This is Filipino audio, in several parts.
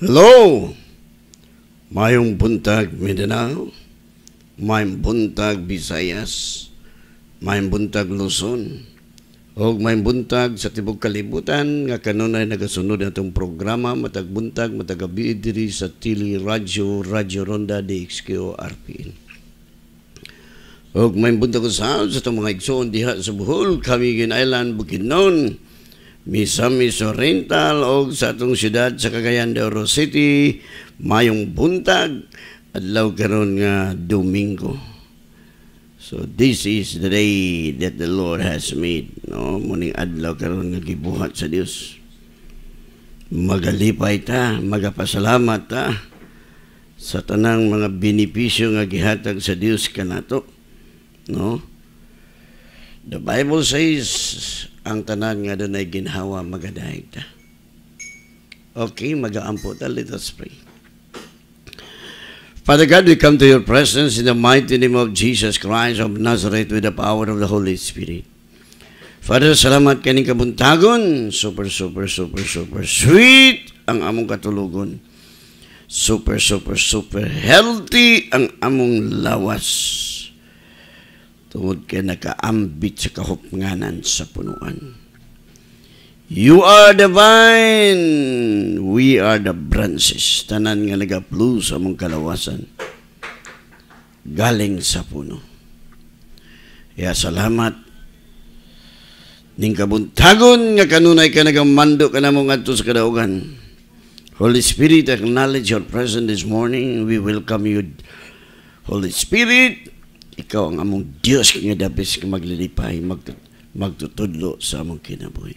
Hello! Mayong buntag Mindanao, mayong buntag Visayas, mayong buntag Luzon, o mayong buntag sa Tibog Kalibutan, nga kanunay nagasunod atong programa, matag buntag, matag gabi diri sa Tili Radyo, Radyo Ronda, DXQ, RPN. O mayong buntag sa sa itong mga igsoon diha sa Bohol, Kamigin Island, Bukidnon, Misamis Oriental o sa atong siyudad sa Cagayan de Oro City mayong buntag adlaw karon nga Domingo. So this is the day that the Lord has made. No, muning adlaw karon nga gibuhat sa Dios. Magalipay ta, magapasalamat ta sa tanang mga benepisyo nga gihatag sa Dios kanato. No? The Bible says ang tanan nga doon ay ginhawa magadahig ta. Okay, magaampo ta. Let us pray. Father God, we come to your presence in the mighty name of Jesus Christ of Nazareth with the power of the Holy Spirit. Father, salamat kaning kabuntagon. Super, super, super, super sweet ang among katulugon. Super, super, super healthy ang among lawas tungod kay nakaambit sa kahupnganan sa punuan. You are the vine, we are the branches. Tanan nga nagaplu sa mong kalawasan. Galing sa puno. Ya, salamat ning kabuntagon nga kanunay ka nagamando ka namo ngadto sa kadaugan. Holy Spirit, acknowledge your presence this morning. We welcome you, Holy Spirit ikaw ang among Dios nga dapis kang maglilipay, magtut magtutudlo sa among kinabuhi.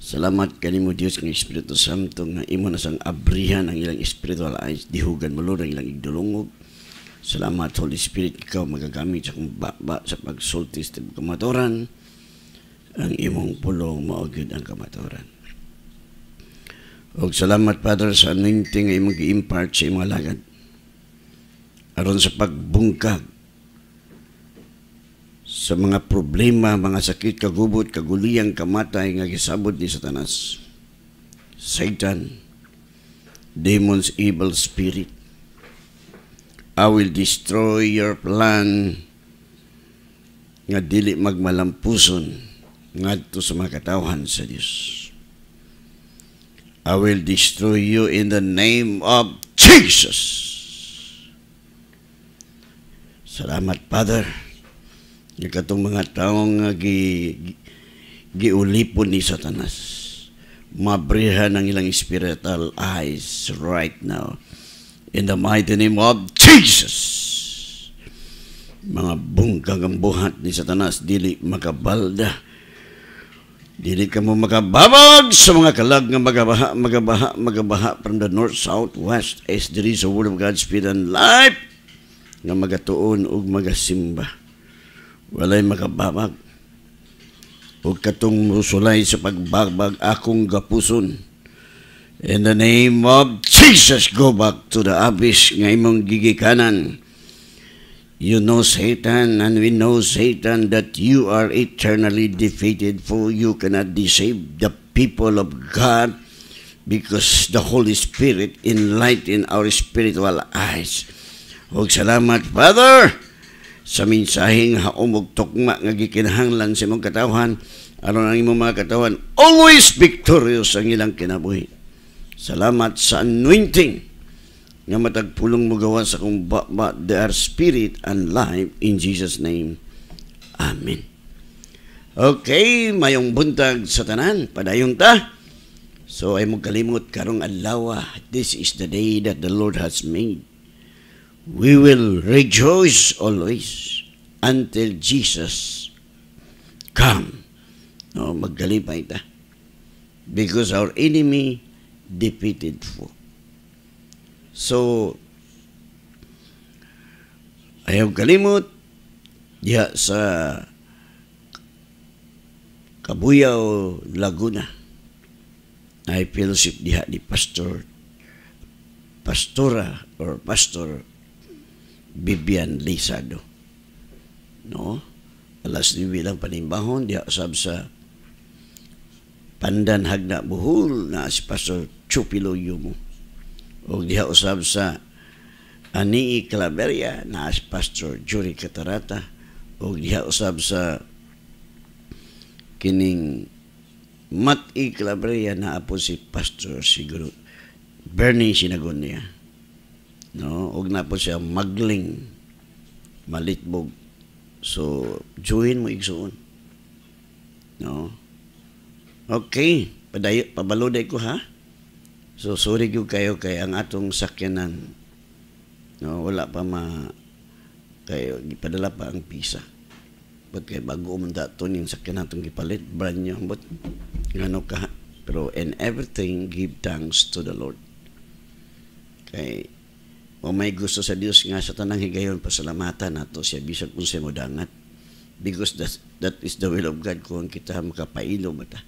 Salamat kanimo Dios nga Espiritu Santo nga imo na sang abrihan ang ilang spiritual eyes dihugan mo Lord ang ilang igdulungog. Salamat Holy Spirit ikaw magagamit sa kong baba sa pagsulti sa kamatoran. Ang imong pulong maugid ang kamatoran. Og salamat Father sa anointing nga imong gi-impart sa imong alagad aron sa pagbungkag sa mga problema, mga sakit, kagubot, kaguliyang, kamatay nga gisabot ni Satanas. Satan, demons, evil spirit, I will destroy your plan nga dili magmalampuson ngadto sa mga katawhan sa Dios. I will destroy you in the name of Jesus. Salamat, Father. Nagkatong mga taong uh, gi, giulipon ni Satanas. Mabrihan ang ilang spiritual eyes right now. In the mighty name of Jesus! Mga bungkag ang buhat ni Satanas, dili makabalda. Dili ka mo makababag sa mga kalag nga magabaha, magabaha, magabaha from the north, south, west, as there is a word of God's spirit and life nga magatuon og magasimba. Walay makababag. Ug katong musulay sa pagbagbag akong gapuson. In the name of Jesus, go back to the abyss nga imong gigikanan. You know Satan, and we know Satan that you are eternally defeated, for you cannot deceive the people of God because the Holy Spirit enlighten our spiritual eyes. O salamat, Father, sa minsaheng haumog tukma nga gikinahanglan sa imong katawhan. Aron ang imong mga katawhan, always victorious ang ilang kinabuhi. Salamat sa anointing nga matagpulong mo gawa sa kong ba they are spirit and life in Jesus' name. Amen. Okay, mayong buntag sa tanan, padayong ta. So ay mo kalimot karong adlaw. Ah, this is the day that the Lord has made we will rejoice always until Jesus come. No, magkalipay ta. Because our enemy defeated po. So, ayaw kalimot diya sa Kabuyao, Laguna. I fellowship diha ni Pastor Pastora or Pastor Bibian Lizardo. No? Alas ni bilang panimbahon diha sab sa Pandan Hagna buhul na si Pastor Chupilo Yumo. O diha usab sa Ani Claveria na si Pastor Juri Catarata. O diha usab sa kining Mat Claveria na apo si Pastor siguro Bernie Sinagon niya. No, og na po siya magling malitbog. So, join mo igsuon. No. Okay, padayo pabaluday ko ha. So sorry gyud kayo kay ang atong sakyanan no wala pa ma kayo gipadala pa ang pisa. But kay bago man dato ning sakyanan atong gipalit brand new but ngano ka pero in everything give thanks to the Lord. Kay o may gusto sa Dios nga sa tanang higayon pasalamatan nato siya bisan kung sa modangat. Because that, that is the will of God kung kita makapailom ta.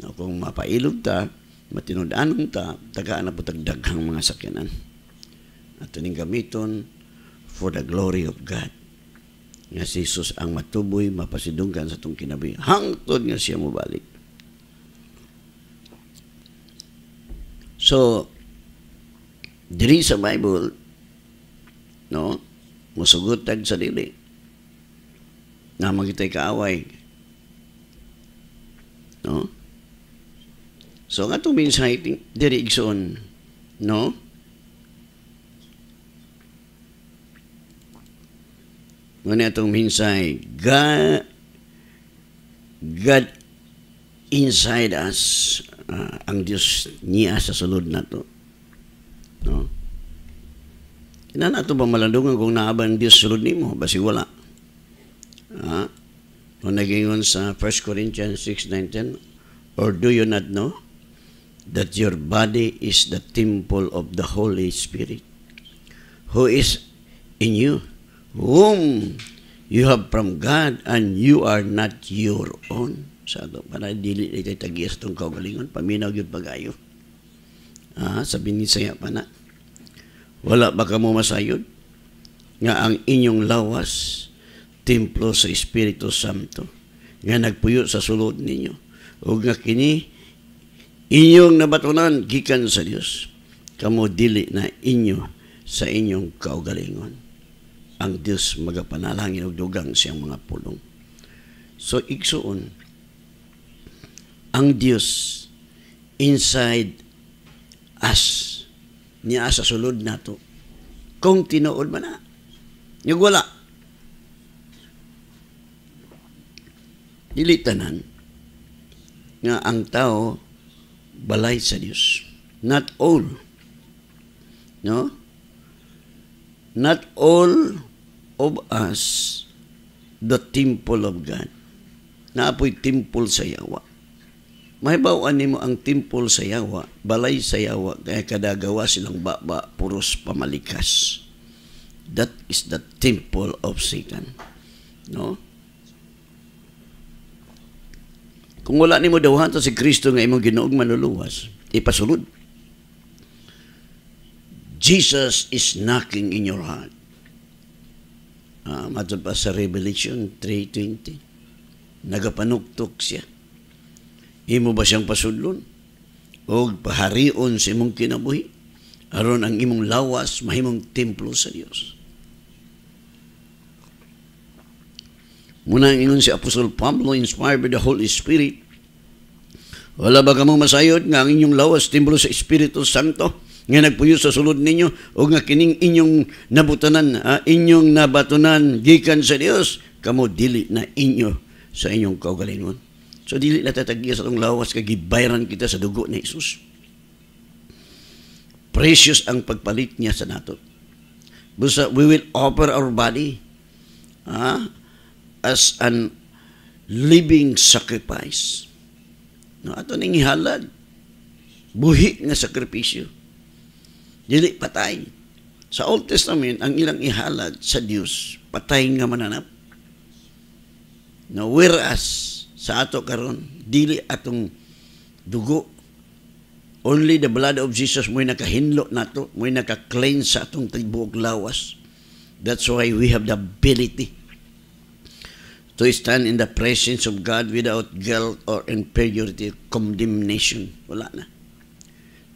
No, kung mapailom ta, matinudanon ta, tagaan na po tagdaghang mga sakyanan. At ning gamiton for the glory of God. Nga si Jesus ang matuboy, mapasidunggan sa itong kinabi. Hangtod nga siya mubalik. So, diri sa Bible, no, musugot tag sa dili. Na magitay kaaway. No? So, nga itong mensahe, diri direksyon, no? Muna itong mensahe, God, God inside us, uh, ang Diyos niya sa sulod na to No? Kinana ito ba malandungan kung naaban Diyos sulod nimo? Basi wala. Ha? Kung nagingon sa 1 Corinthians 6.19, Or do you not know that your body is the temple of the Holy Spirit, who is in you, whom you have from God, and you are not your own? Sa ato, para dili na itagiyas itong kaugalingon, paminaw yun pagayo. Ah, sabi ni saya pa na. Wala ba ka mo masayod? Nga ang inyong lawas, templo sa Espiritu Santo, nga nagpuyo sa sulod ninyo. O nga kini, inyong nabatunan, gikan sa Dios. Kamo dili na inyo sa inyong kaugalingon. Ang Dios magapanalangin og dugang siyang mga pulong. So, igsuon, ang Dios inside as niya sa sulod nato kung tinuod man na yung wala dili tanan nga ang tao balay sa Dios not all no not all of us the temple of God naapoy temple sa yawa Mahibaw ani nimo ang timpol sa yawa, balay sa yawa, kaya kadagawa silang baba, puros pamalikas. That is the temple of Satan. No? Kung wala nimo dawhan si Kristo nga imong Ginoong manuluwas, ipasulod. Jesus is knocking in your heart. Uh, Matod pa sa Revelation 3.20. Nagapanuktok siya. Imo ba siyang pasudlon? O paharion sa imong kinabuhi? Aron ang imong lawas, mahimong templo sa Dios. Muna ang ingon si Apostol Pablo, inspired by the Holy Spirit, wala ba kamong masayod nga ang inyong lawas templo sa Espiritu Santo nga nagpuyo sa sulod ninyo o nga kining inyong nabutanan, ah, inyong nabatunan gikan sa Dios kamo dili na inyo sa inyong kaugalingon. So dili natatagya sa itong lawas kay gibayran kita sa dugo ni Jesus. Precious ang pagpalit niya sa nato. Busa, we will offer our body ah, as an living sacrifice. No, ato ning ihalad. Buhi nga sakripisyo. Dili patay. Sa Old Testament, ang ilang ihalad sa Dios, patay nga mananap. No, whereas, sa ato karon dili atong dugo only the blood of Jesus mo'y nakahinlo nato mo'y naka-cleanse sa atong tibuok lawas that's why we have the ability to stand in the presence of God without guilt or inferiority condemnation wala na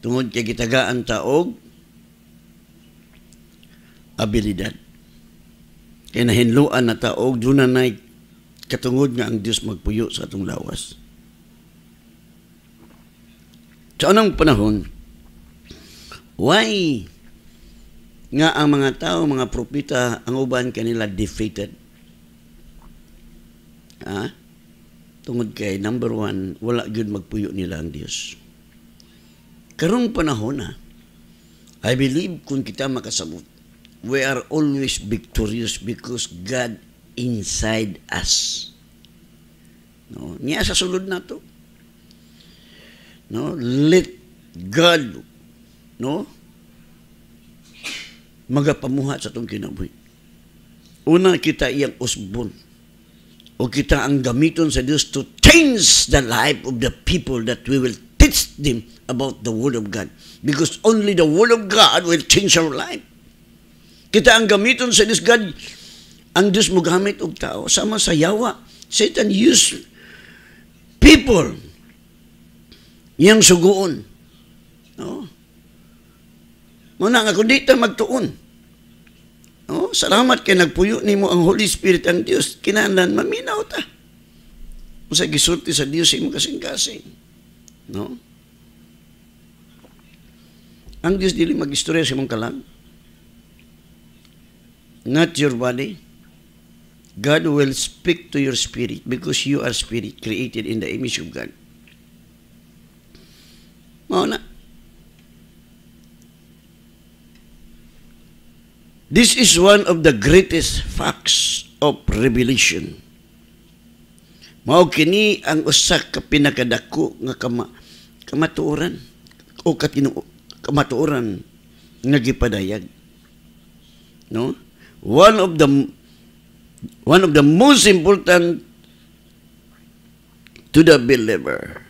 tungod kay gitagaan taog og abilidad kay nahinluan na ta og dunay katungod nga ang Dios magpuyo sa atong lawas. Sa unang panahon, why nga ang mga tao, mga propita, ang uban kanila defeated? Ha? Tungod kay number one, wala gyud magpuyo nila ang Dios. Karong panahon na, I believe kung kita makasabot, we are always victorious because God inside us. No, niya sa sulod na to. No, let God no magapamuha sa tong kinabuhi. Una kita iyang usbon o kita ang gamiton sa Dios to change the life of the people that we will teach them about the Word of God. Because only the Word of God will change our life. Kita ang gamiton sa Dios God ang Diyos mo gamit og tao sama sa yawa. Satan use people yang suguon. No? Muna nga, kung dito magtuon. No? Salamat kay nagpuyo nimo ang Holy Spirit ang Dios. Kinahanglan maminaw ta. Usa gisulti sa Dios imo kasing-kasing. No? Ang Dios dili magistorya sa imong kalag. Not your body, God will speak to your spirit because you are spirit created in the image of God. Mao na. This is one of the greatest facts of revelation. Mao kini ang usa ka pinakadako nga kama, kamatuoran o katinu kamatuoran nga gipadayag. No? One of the one of the most important to the believer.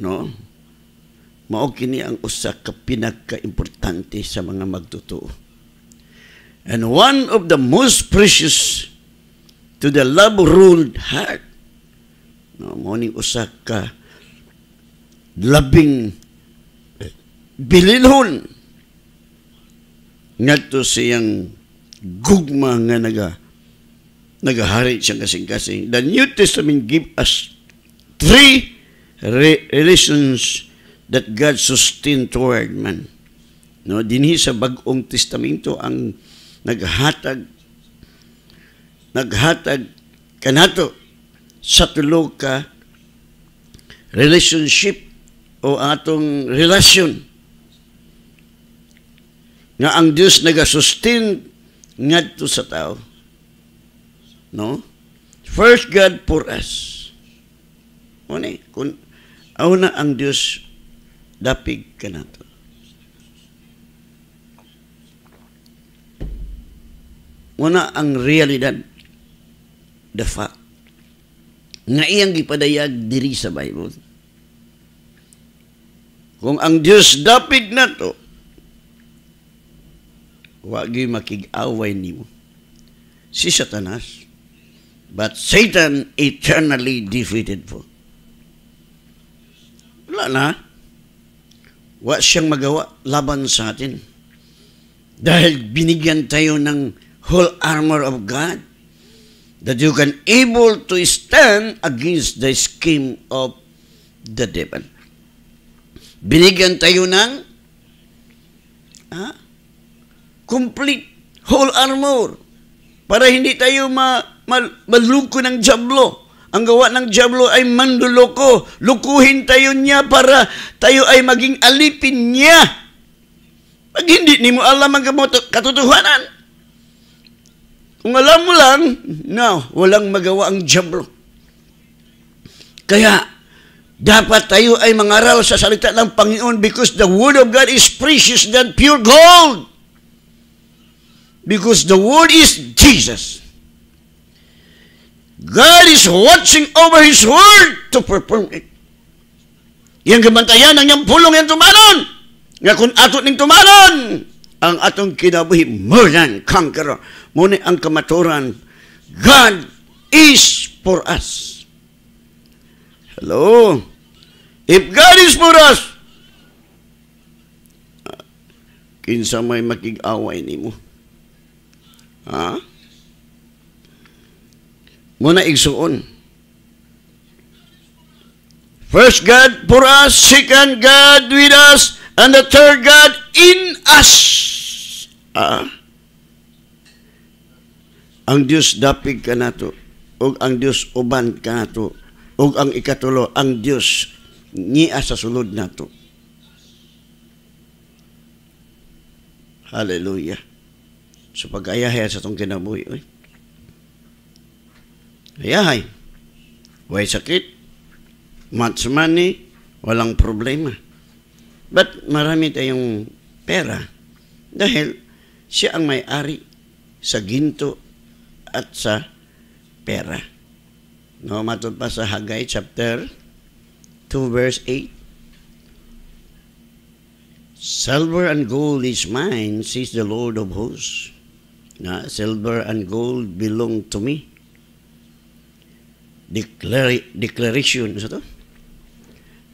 No? Mao kini ang usa ka pinaka importante sa mga magtotoo. And one of the most precious to the love-ruled heart. No, mao ni usa ka loving eh, bilinhon ngadto siyang gugma nga naga Nagahari siyang kasing-kasing. The New Testament give us three re- relations that God sustain toward man. No, dinhi sa bagong testamento ang naghatag naghatag kanato sa tulo ka relationship o atong relasyon nga ang Dios nagasustain ngadto sa tao No? First God for us. Muna, kun, una ang Dios dapig kanato. na to. Muna ang realidad, the fact. Nga iyang gipadayag diri sa Bible. Kung ang Dios dapig nato to, wag makig-away nimo. Si Satanas, But Satan eternally defeated po. Wala na. Wala siyang magawa laban sa atin. Dahil binigyan tayo ng whole armor of God that you can able to stand against the scheme of the devil. Binigyan tayo ng ah, complete whole armor para hindi tayo ma, ma, malungko ng jablo. Ang gawa ng jablo ay manduloko. Lukuhin tayo niya para tayo ay maging alipin niya. Pag hindi ni mo alam ang katotohanan, kung alam mo lang, no, walang magawa ang jablo. Kaya, dapat tayo ay mangaral sa salita ng Panginoon because the Word of God is precious than pure gold. Because the word is Jesus. God is watching over His word to perform it. Yang gabantayan ang niyang pulong yung tumanon. Nga kung ato ning tumanon, ang atong kinabuhi, more than conqueror. Muna ang kamaturan, God is for us. Hello? If God is for us, kinsa may makig-away ni mo. Ha? Muna igsuon. First God for us, second God with us, and the third God in us. Ha? Ang Dios dapig kanato, ug ang Dios uban kanato, ug ang ikatulo ang Dios niya sa sulod nato. Hallelujah. So pag-ayahay sa itong kinabuhi, oy. Ayahay. Way sakit. Much money. Walang problema. But marami tayong pera dahil siya ang may-ari sa ginto at sa pera. No, matod pa sa Haggai chapter 2 verse 8. Silver and gold is mine, says the Lord of hosts na silver and gold belong to me. Declara declaration. Ano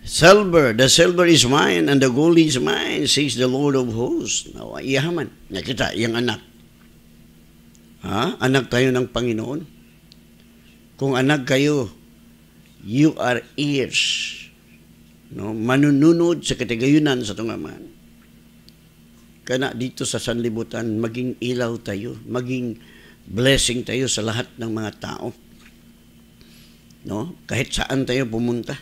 Silver, the silver is mine and the gold is mine, says the Lord of hosts. Now, iyaman. Nakita, yung anak. Ha? Anak tayo ng Panginoon. Kung anak kayo, you are ears. No? Manununod sa katigayunan sa tungaman kana dito sa sanlibutan, maging ilaw tayo, maging blessing tayo sa lahat ng mga tao. No? Kahit saan tayo pumunta.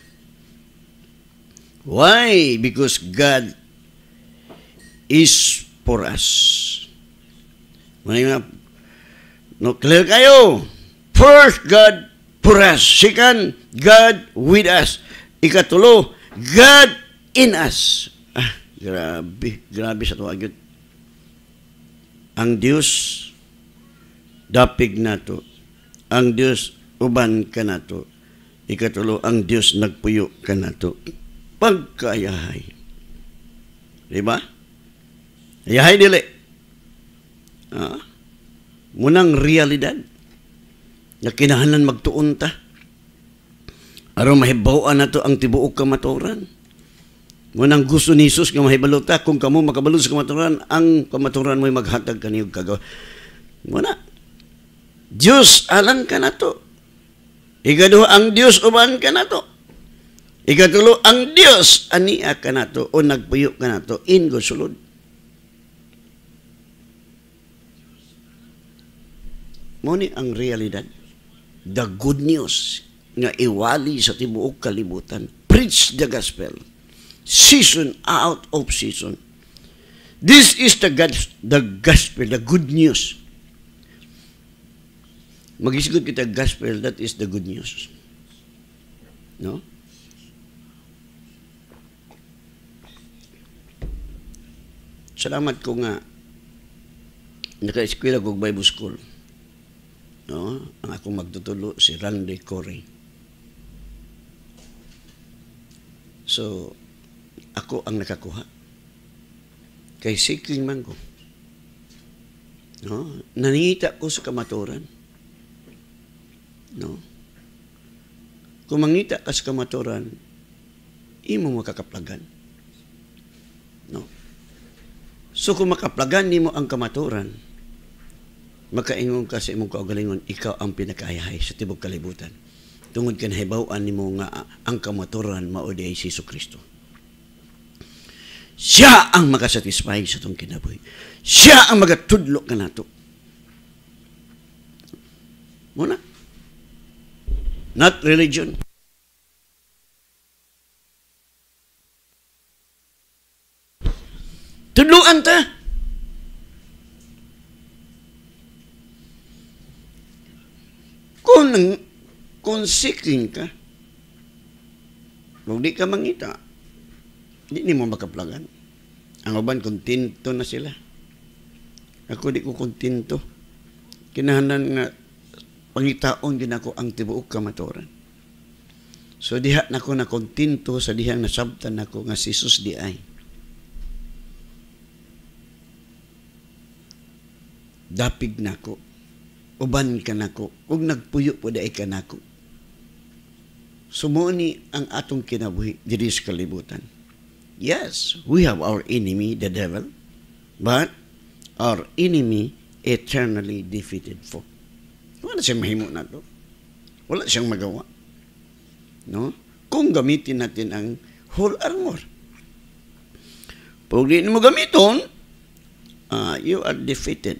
Why? Because God is for us. Mga no, clear kayo. First, God for us. Second, God with us. Ikatulo, God in us. Ah. Grabe, grabe sa tuwagyot. Ang Dios dapig na to. Ang Dios uban ka na to. Ikatulo, ang Dios nagpuyo ka na nato. Pagkayahay. Diba? Ayahay dili. Ah? Munang realidad na kinahanan magtuon ta. Aron mahibawan nato ang tibuok kamatoran. Nga nang gusto ni Jesus nga mahibalo ta, kung kamo makabalod sa kamaturan, ang kamaturan mo'y maghatag kaniyog kagawa. Muna, Diyos alang ka na to. Ikaduha ang Diyos uban ka na to. Ikatulo, ang Diyos ania ka na to o nagpuyo ka na to in sulod. Muni ang realidad. The good news nga iwali sa tibuok kalibutan. Preach the gospel season out of season. This is the, the gospel, the good news. mag kita gospel, that is the good news. No? Salamat ko nga naka-eskwela ko Bible School. No? Ang akong magtutulo si Randy Corey. So, ako ang nakakuha. Kay Sikling Mango. No? Nanita ko sa kamaturan. No? Kung mangita ka sa kamaturan, imo makakaplagan. No? So kung makaplagan nimo ang kamaturan, makaingon ka sa imong kaugalingon, ikaw ang pinakayahay sa tibok kalibutan. Tungod kan hibawaan nimo nga ang kamaturan mao si Kristo. Siya ang magasatisfy sa itong kinabuhi. Siya ang magatudlo ka na ito. Muna. Not religion. Tudloan ta. Kung, kung seeking ka, kung di ka mangita, Di ni mo makaplagan. Ang uban, kontento na sila. Ako di ko kontento. Kinahanan nga, pangitaon din ako ang tibuok kamaturan. So diha na ko na kontento sa diha na sabtan na nga si Jesus di ay. Dapig na ko. Uban ka na ko. Ug nagpuyo po daay ka na ko. Sumuni ang atong kinabuhi diri sa kalibutan. Yes, we have our enemy, the devil, but our enemy eternally defeated for. Wala siyang mahimo na to. Wala siyang magawa. No? Kung gamitin natin ang whole armor. Pag di mo gamiton, uh, you are defeated.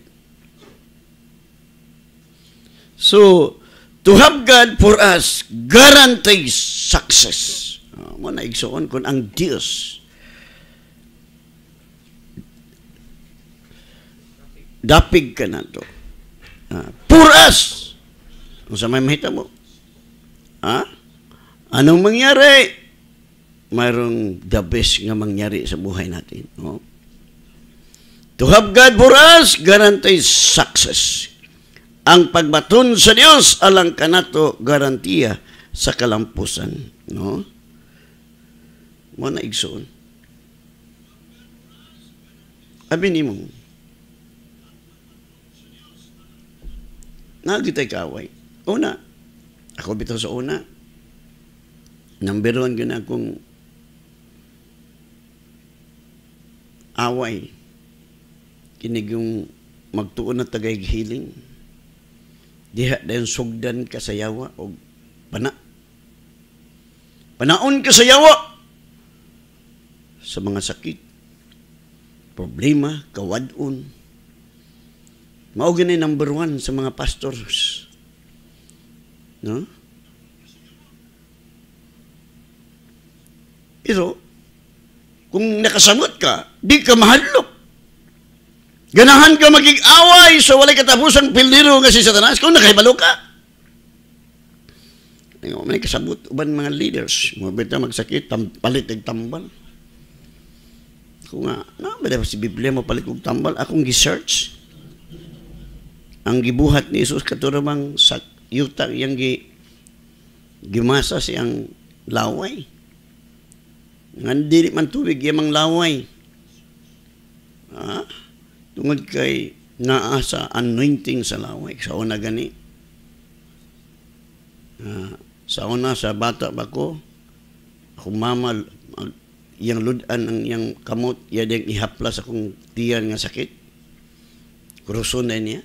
So, to have God for us guarantees success. Uh, mo na igsoon kung ang Diyos Dapig ka na to. Ah, puras! Kung sa may mahita mo. Ha? Anong mangyari? Mayroong the best nga mangyari sa buhay natin. No? To have God for us, guarantees success. Ang pagbaton sa Dios alang kanato garantiya sa kalampusan, no? Mo na igsoon. Abi nimo. Nga kita kaway. Una, ako bitaw sa una. Number one gina akong away. Kinig yung magtuon na tagay healing. Diha dahil sugdan kasayawa o pana. Panaon kasayawa sa mga sakit, problema, kawadon, Mao gani number one sa mga pastors. No? Pero, kung nakasamot ka, di ka mahadlok. Ganahan ka magig-away sa walay katapusang piliro nga si Satanas kung nakahibalo ka. May kasabot uban mga leaders. Mabit na magsakit, tam, palit ng tambal. Kung nga, na, ba si Biblia mo palit og tambal? Akong gi-search ang gibuhat ni Isus katuramang sa yuta yang gi, gimasa siyang laway. Nga dili man tubig yamang laway. Ah, tungod kay naa sa anointing sa laway sa una gani. Ah, sa una sa bata ba ko akong mama yang ludan ang yang kamot ya ding ihaplas akong tiyan nga sakit. Kruso na niya.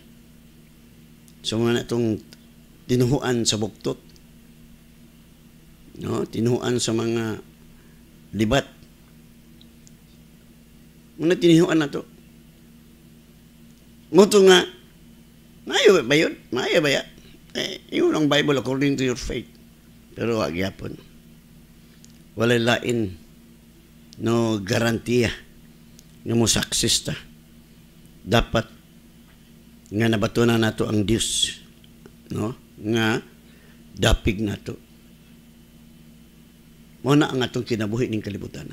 So mga na itong tinuhuan sa buktot. No? Tinuhuan sa mga libat. Muna tinuhuan na to. Muto nga, maayo ba yun? Maayo ba yan? Eh, yun ang Bible according to your faith. Pero wag yapon. Wala lain no garantiya nga mo saksista. Dapat nga nabatunan nato ang Dios no nga dapig nato mo na ang atong kinabuhi ning kalibutan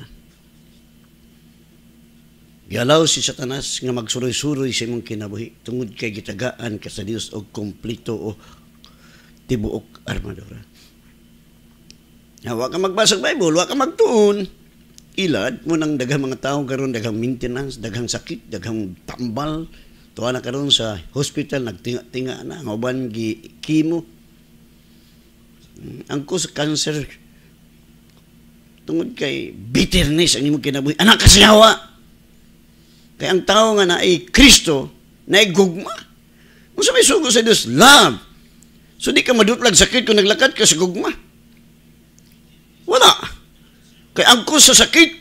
Galaw si Satanas nga magsuroy-suroy sa imong kinabuhi tungod kay gitagaan ka sa Dios og kompleto o tibuok armadura. Na wa ka magbasag Bible, wa ka magtuon. Ilad mo nang daghang mga tawo karon daghang maintenance, daghang sakit, daghang tambal, Tuwa na karon sa hospital, nagtinga na, ang uban gi chemo. Mm, ang ko sa cancer, tungod kay bitterness ang imong kinabuhi. Anak kasiyawa! Kaya ang tao nga na ay Kristo, na ay gugma. Kung sa may sugo sa Diyos, love. So di ka madutlag sakit kung naglakad ka sa gugma. Wala. Kaya ang ko sa sakit,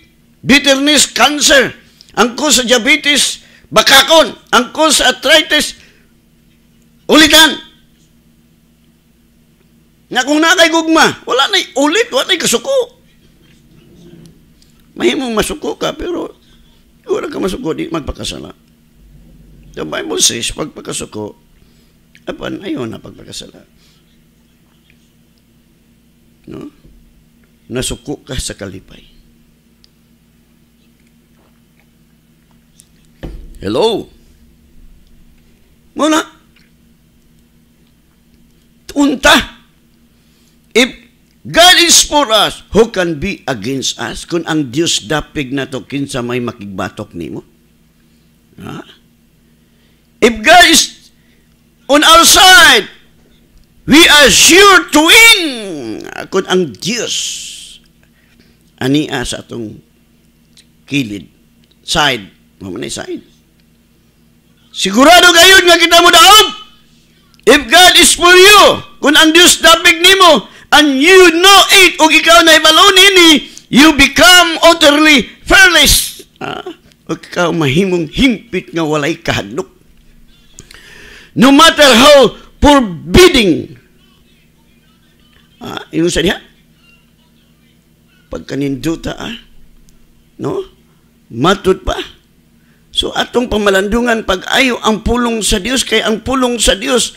bitterness, cancer. Ang ko sa diabetes, bakakon, angkos, arthritis, ulitan. Nga kung nakay gugma, wala na ulit, wala na kasuko. Mahimong masuko ka, pero wala ka masuko, di magpakasala. The Bible says, pagpakasuko, apan, ayaw na pagpakasala. No? Nasuko ka sa kalipay. Hello? Muna. Unta. If God is for us, who can be against us? Kung ang Diyos dapig na to, kinsa may makigbatok nimo? Ha? If God is on our side, we are sure to win. Kung ang Diyos ania sa atong kilid, side, mamanay side. Sigurado gayud nga kita mo daog. If God is for you, kung ang Dios dapig nimo, and you know it, o ikaw na ibalaw nini, you become utterly fearless. Ah, o ikaw mahimong himpit nga walay kahadlok. No matter how forbidding, ah, yung sa diha, pagkaninduta, ah, no? Matut pa, So atong pamalandungan pag-ayo ang pulong sa Dios kay ang pulong sa Dios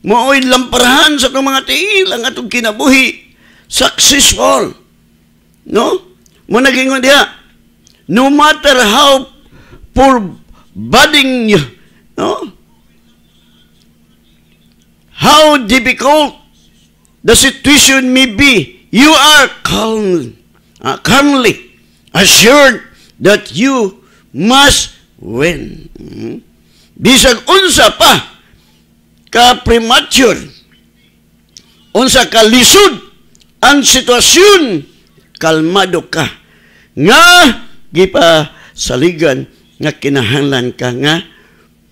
maoy lamparahan sa itong mga tiil ang atong kinabuhi. Successful. No? Mo naging diha. No matter how poor budding no? How difficult the situation may be, you are calm, uh, calmly assured that you must when. Hmm? Bisag unsa pa ka premature, unsa ka lisod ang sitwasyon, kalmado ka. Nga, gipa saligan nga kinahanglan ka nga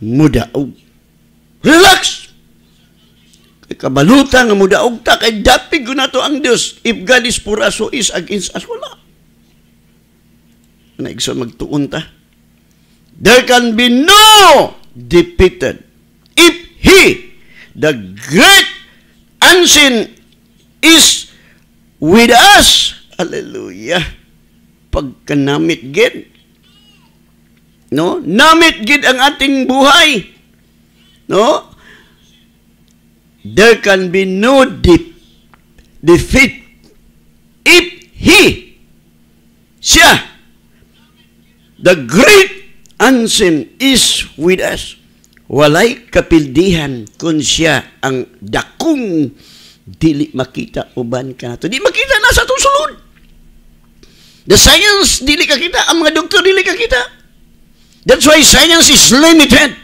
mudaog. Relax! Kay kabalutan nga mudaog ta, kay dapig ko to ang Dios. If God is for us, so is against us, wala. Naigsa magtuon ta. There can be no defeated if he, the great unseen, is with us. Hallelujah. pagkanamit namit gid. No? Namit gid ang ating buhay. No? There can be no deep defeat if he siya the great ang is with us. Walay kapildihan kung siya ang dakong dili makita uban ka nato. Di makita na sa itong sulod. The science, dili ka kita. Ang mga doktor, dili ka kita. That's why science is limited.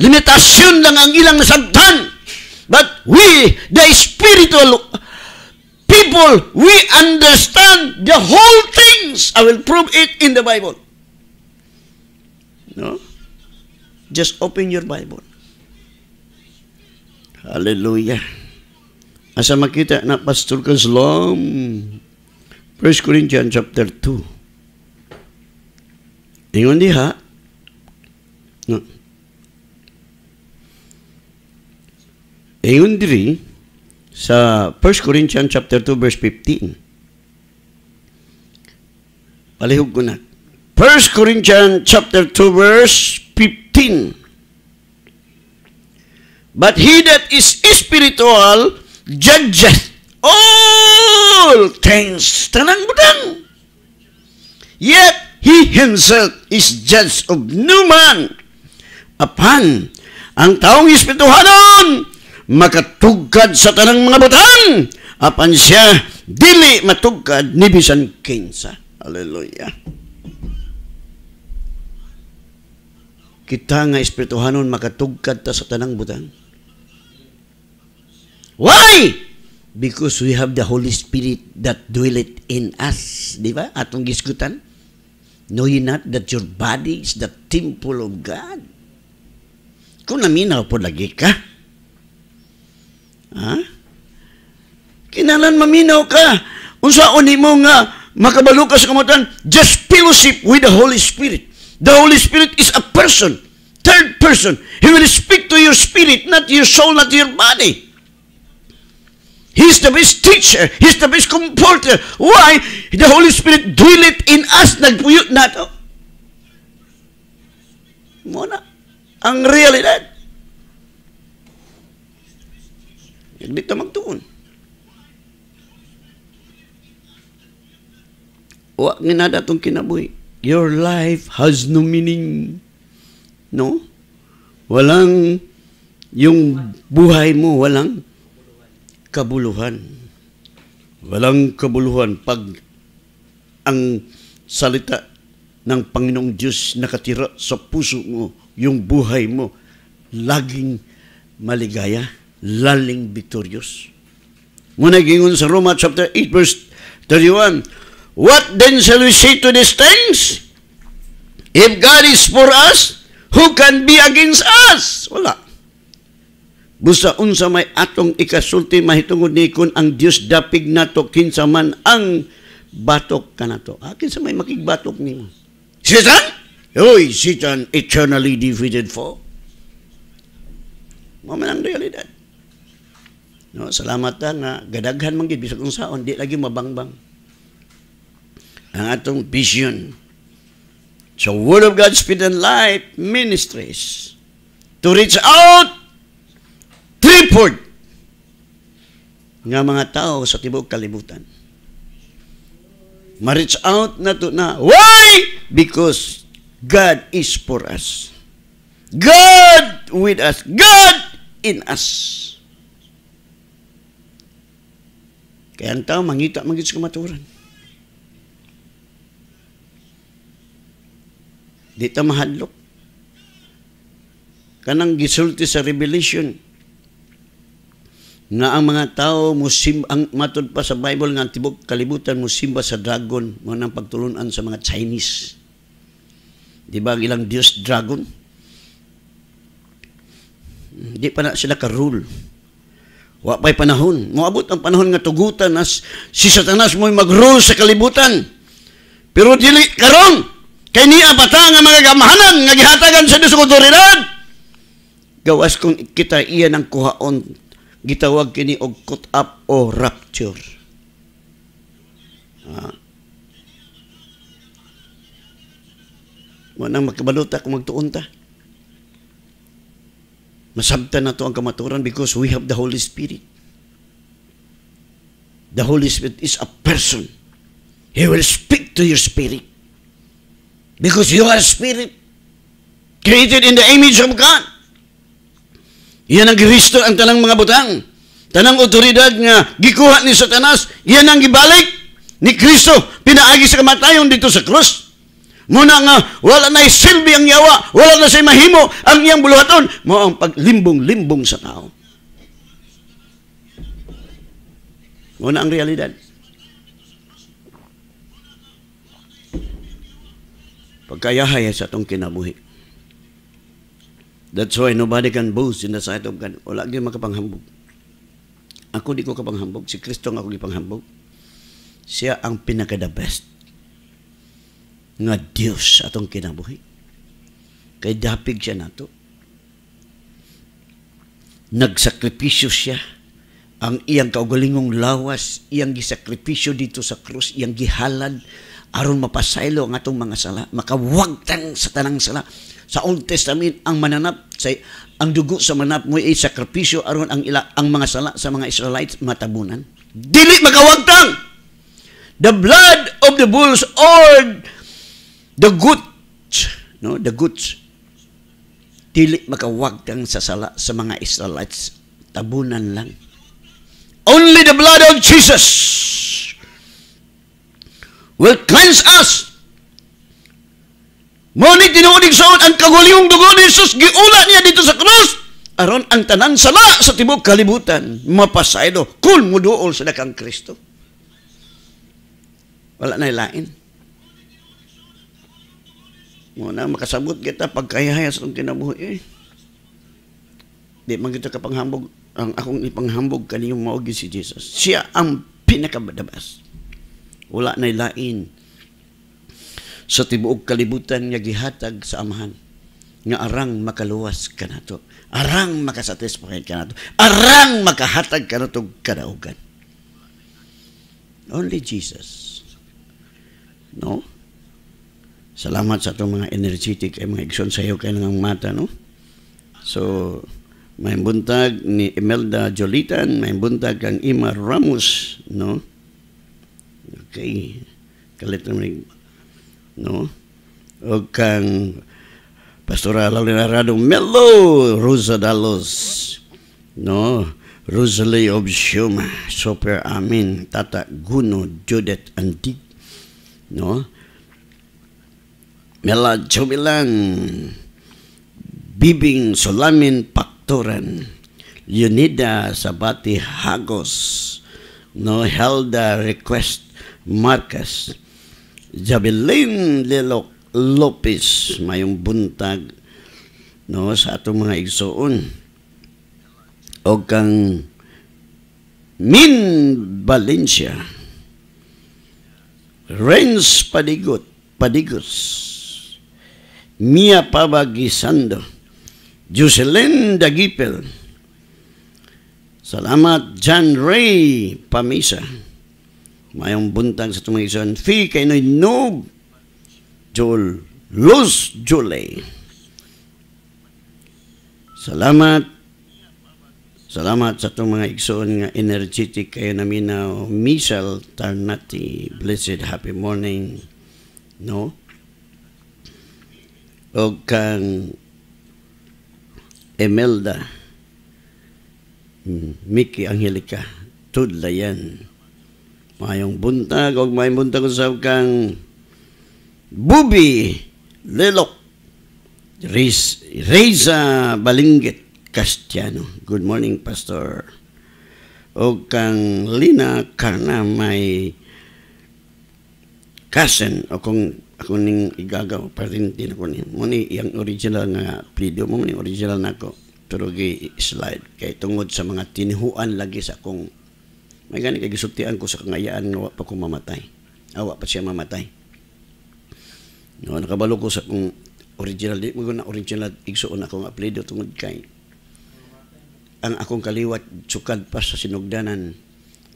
Limitasyon lang ang ilang nasagtan. But we, the spiritual people, we understand the whole things. I will prove it in the Bible. No? Just open your Bible. Hallelujah. Asa makita na Pastor Kaslom, 1 Corinthians chapter 2. Ingon diha, no? Ingon diri sa 1 Corinthians chapter 2 verse 15. Palihog ko na. 1 Corinthians chapter 2 verse 15. But he that is spiritual judges all things. Tanang budang. Yet he himself is judge of no man. Apan, ang taong espirituhanon, makatugkad sa tanang mga butang, apan siya dili matugkad ni bisan kinsa. Hallelujah. kita nga espirituhanon makatugkad ta sa tanang butang? Why? Because we have the Holy Spirit that dwelleth in us. Di ba? Atong giskutan. Know ye not that your body is the temple of God? Kung naminaw po lagi ka, ha? Kinalan maminaw ka, unsa unimo nga makabalo ka sa kamutan, just fellowship with the Holy Spirit. The Holy Spirit is a person, third person. He will speak to your spirit, not your soul, not your body. He's the best teacher. He's the best comforter. Why? The Holy Spirit dwell it in us. Nagpuyot na ito. Muna. Ang realidad. Dito magtuon. Wa nga na datong kinabuhi. Your life has no meaning. No? Walang yung buhay mo, walang kabuluhan. Walang kabuluhan pag ang salita ng Panginoong Diyos nakatira sa puso mo, yung buhay mo, laging maligaya, laling victorious. Muna gingon sa Roma chapter 8 verse 31, What then shall we say to these things? If God is for us, who can be against us? Wala. Busa unsa may atong ikasulti mahitungod ni kun ang Dios dapig nato kinsa man ang batok kanato. Akin ah, sa may makigbatok ni Satan? Hoy, Satan eternally defeated for. Mo man ang realidad. No, salamat ta nga gadaghan man gid bisag unsaon di lagi mabangbang ang atong vision. So, Word of God, Spirit and Life Ministries to reach out tripled nga mga tao sa tibuok kalibutan. Ma-reach out na to na. Why? Because God is for us. God with us. God in us. Kaya ang tao, mangita, mangit sa kamaturan. Di mahadlok. Kanang gisulti sa Revelation na ang mga tao musim ang matod pa sa Bible nga tibok kalibutan musimba sa dragon mo nang pagtulunan sa mga Chinese. Di ba ilang Dios dragon? Di pa na sila ka-rule. Wa pa'y panahon. Moabot ang panahon nga tugutan as si Satanas mo'y mag-rule sa kalibutan. Pero dili karon Kay niya pata nga mga gamahanan nga gihatagan sa Dios kulturidad. Gawas kung kita iya ang kuhaon gitawag kini og cut up o rapture. Ah. nang makabaluta kung magtuon ta. Masabta na to ang kamaturan because we have the Holy Spirit. The Holy Spirit is a person. He will speak to your spirit. Because you are spirit. Created in the image of God. Yan ang Kristo ang tanang mga butang. Tanang otoridad nga gikuha ni Satanas, yan ang gibalik ni Kristo. Pinaagi sa kamatayon dito sa krus. Muna nga, wala na silbi ang yawa, wala na sa mahimo ang iyang buluhaton, mo ang paglimbong-limbong sa tao. Muna ang realidad. pagkayahay sa atong kinabuhi. That's why nobody can boast in the sight of God. Wala gyud makapanghambog. Ako di ko kapanghambog. Si Kristo nga ako gipanghambog. Siya ang pinaka the best nga Dios atong kinabuhi. Kay dapig siya nato. Nagsakripisyo siya ang iyang kaugalingong lawas, iyang gisakripisyo dito sa krus, iyang gihalad aron mapasaylo ang atong mga sala makawagtang sa tanang sala sa Old Testament ang mananap sa ang dugo sa manap mo ay sakripisyo aron ang ila ang mga sala sa mga Israelites matabunan dili makawagtang the blood of the bulls or the goats no the goats dili makawagtang sa sala sa mga Israelites tabunan lang only the blood of Jesus will cleanse us. Ngunit tinuod igsoon ang kaguliyong dugo ni Jesus giula niya dito sa krus aron ang tanan sala sa tibuok kalibutan mapasaydo kun muduol sa dakang Kristo. Wala na lain. Mo na makasabot kita pagkayahaya sa tong kinabuhi. Eh. Di man kita kapanghambog ang akong ipanghambog kaniyong mao si Jesus. Siya ang pinakabadabas. Wala na lain. Sa tibuok kalibutan nga gihatag sa amahan nga arang makaluwas ka na to. Arang makasatisfy ka na to. Arang makahatag ka na to kadaugan. Only Jesus. No? Salamat sa itong mga energetic ay mga igsoon sa iyo kayo ng mata, no? So, may buntag ni Imelda Jolitan, may buntag kang Ima Ramos, no? Oke, kalau itu, no o kang Lalina Leonardo Melo Rosa Dalos no Rosalie Obshuma Super Amin Tata Guno Judith Antik, no Mela Chumilan Bibing Solamin Paktoran Yunida Sabati Hagos no Helda Request Marquez, Javelin Lilo Lopez, mayong buntag no, sa atong mga igsoon. O kang Min Valencia, Renz Padigot, Padigos, Mia Pabagisando, Jocelyn Dagipel, Salamat John Ray Pamisa, Mayong buntag sa tumangisyon, fee kay noy noob, Jol, Luz Jolay. Salamat, salamat sa itong mga igsoon nga energetic kayo na minaw, Michelle Tarnati, blessed happy morning, no? O kang Emelda, hmm, Mickey Angelica, tudla yan. Mayong buntag, o mayong buntag sa kang Bubi Lelok Reza Balinggit Castiano. Good morning, Pastor. O kang Lina Karna may cousin o kung ako ning igagaw pa rin din ako ni mo ni yang original nga video mo ni original nako pero gi slide kay tungod sa mga tinihuan lagi sa akong may gani kay gisultian ko sa kangayaan nga pa ko mamatay. Awa ah, pa siya mamatay. No, nakabalo ko sa kung original di mo na original igsuon akong apelyido tungod kay ang akong kaliwat sukad pa sa sinugdanan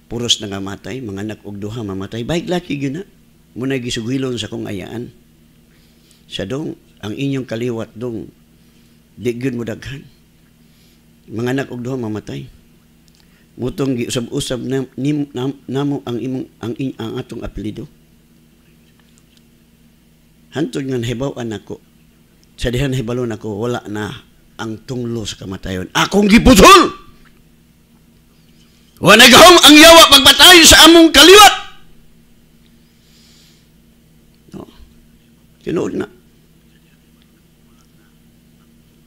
puros na nga matay mga anak og duha mamatay baik laki gyud na muna gisugilon sa kong ayaan sa dong ang inyong kaliwat dong di gyud mo daghan mga anak og duha mamatay Mutong giusab-usab na, nim, nam, namo ang imong ang, in, ang atong apelyido Hantod nga hibaw anako ako. Sa dihan hibalon ako, wala na ang tunglo sa kamatayon. Akong wa Wanagahong ang yawa pagpatay sa among kaliwat! No. Tinood na.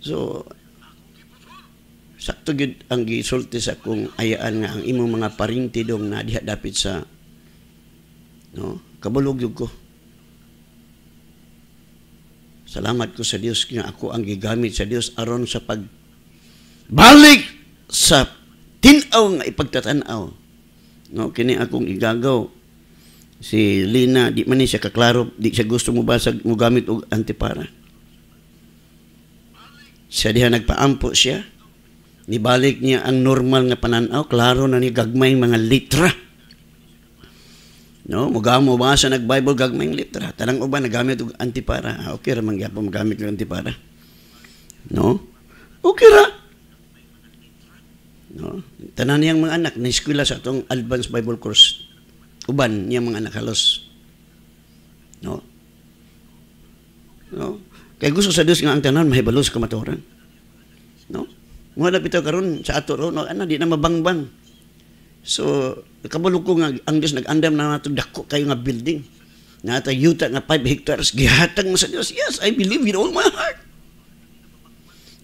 So, sakto gid ang gisulti sa kung ayaan nga ang imong mga parinti dong na diha dapit sa no kabulog yun ko salamat ko sa Dios nga ako ang gigamit sa Dios aron sa pag balik sa tinaw nga ipagtatanaw no kini akong igagaw si Lina di man siya kaklaro di siya gusto mo basag mo gamit og antipara siya diha nagpaampo siya Nibalik niya ang normal nga pananaw, klaro na ni gagmay mga litra. No, mugamo ba sa nag-Bible gagmay litra? Tanang uban nagamit og antipara. Ah, okay ra man gyapon magamit og antipara. No? Okay ra. No? Tanan niyang mga anak na eskwela sa atong advanced Bible course. Uban niya mga anak halos. No? No? Kay gusto sa Dios nga ang tanan mahibalos kamaturan. No? Mo na bitaw karon sa ato ro no, ano di na mabangbang. So kabalo ko nga ang Dios nagandam na nato dako kayo nga building. Nata yuta nga 5 hectares gihatag mo sa Dios. Yes, I believe with all my heart.